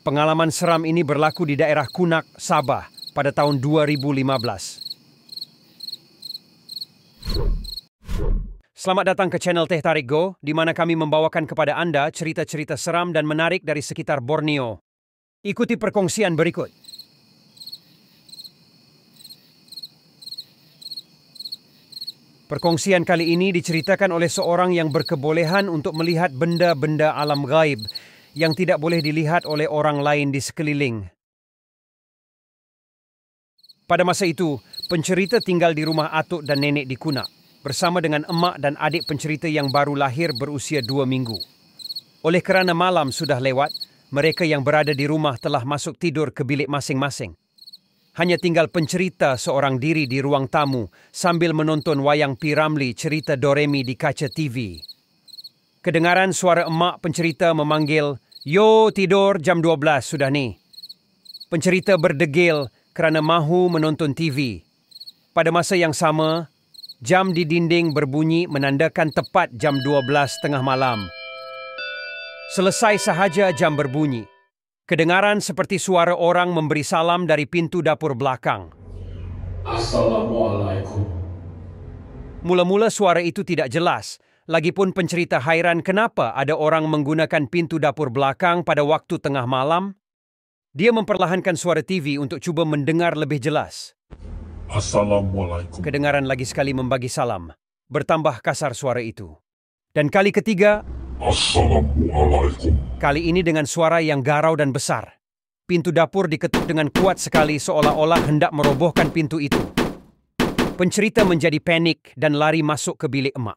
Pengalaman seram ini berlaku di daerah Kunak, Sabah pada tahun 2015. Selamat datang ke channel Teh Tarik Go, di mana kami membawakan kepada anda cerita-cerita seram dan menarik dari sekitar Borneo. Ikuti perkongsian berikut. Perkongsian kali ini diceritakan oleh seorang yang berkebolehan untuk melihat benda-benda alam gaib yang tidak boleh dilihat oleh orang lain di sekeliling. Pada masa itu, pencerita tinggal di rumah atuk dan nenek di Kuna bersama dengan emak dan adik pencerita yang baru lahir berusia dua minggu. Oleh kerana malam sudah lewat, mereka yang berada di rumah telah masuk tidur ke bilik masing-masing. Hanya tinggal pencerita seorang diri di ruang tamu sambil menonton wayang Piramli cerita Doremi di kaca TV. Kedengaran suara emak pencerita memanggil, Yo tidur jam 12 sudah ni. Pencerita berdegil kerana mahu menonton TV. Pada masa yang sama, jam di dinding berbunyi menandakan tepat jam 12 tengah malam. Selesai sahaja jam berbunyi, kedengaran seperti suara orang memberi salam dari pintu dapur belakang. Assalamualaikum. Mula-mula suara itu tidak jelas, Lagipun pencerita hairan kenapa ada orang menggunakan pintu dapur belakang pada waktu tengah malam. Dia memperlahankan suara TV untuk cuba mendengar lebih jelas. Assalamualaikum. Kedengaran lagi sekali membagi salam. Bertambah kasar suara itu. Dan kali ketiga... Assalamualaikum. Kali ini dengan suara yang garau dan besar. Pintu dapur diketuk dengan kuat sekali seolah-olah hendak merobohkan pintu itu. Pencerita menjadi panik dan lari masuk ke bilik emak.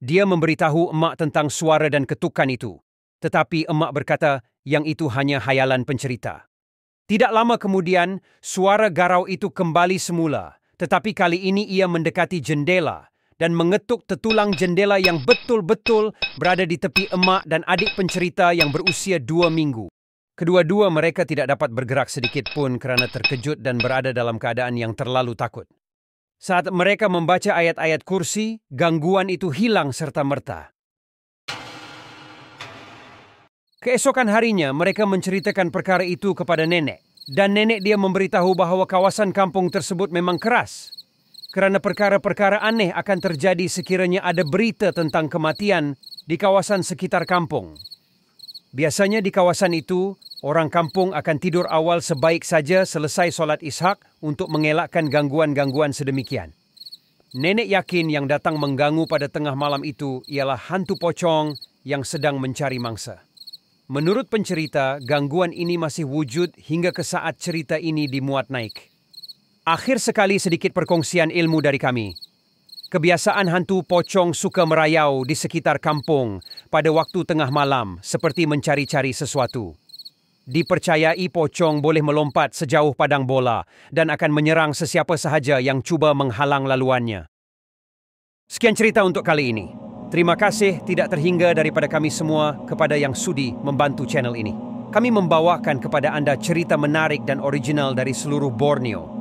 Dia memberitahu emak tentang suara dan ketukan itu. Tetapi emak berkata yang itu hanya hayalan pencerita. Tidak lama kemudian, suara garau itu kembali semula. Tetapi kali ini ia mendekati jendela dan mengetuk tetulang jendela yang betul-betul berada di tepi emak dan adik pencerita yang berusia dua minggu. Kedua-dua mereka tidak dapat bergerak sedikit pun kerana terkejut dan berada dalam keadaan yang terlalu takut. Saat mereka membaca ayat-ayat kursi, gangguan itu hilang serta merta. Keesokan harinya, mereka menceritakan perkara itu kepada nenek. Dan nenek dia memberitahu bahawa kawasan kampung tersebut memang keras. Kerana perkara-perkara aneh akan terjadi sekiranya ada berita tentang kematian di kawasan sekitar kampung. Biasanya di kawasan itu, Orang kampung akan tidur awal sebaik saja selesai solat ishak untuk mengelakkan gangguan-gangguan sedemikian. Nenek yakin yang datang mengganggu pada tengah malam itu ialah hantu pocong yang sedang mencari mangsa. Menurut pencerita, gangguan ini masih wujud hingga ke saat cerita ini dimuat naik. Akhir sekali sedikit perkongsian ilmu dari kami. Kebiasaan hantu pocong suka merayau di sekitar kampung pada waktu tengah malam seperti mencari-cari sesuatu. Dipercayai pocong boleh melompat sejauh padang bola dan akan menyerang sesiapa sahaja yang cuba menghalang laluannya. Sekian cerita untuk kali ini. Terima kasih tidak terhingga daripada kami semua kepada yang sudi membantu channel ini. Kami membawakan kepada anda cerita menarik dan original dari seluruh Borneo.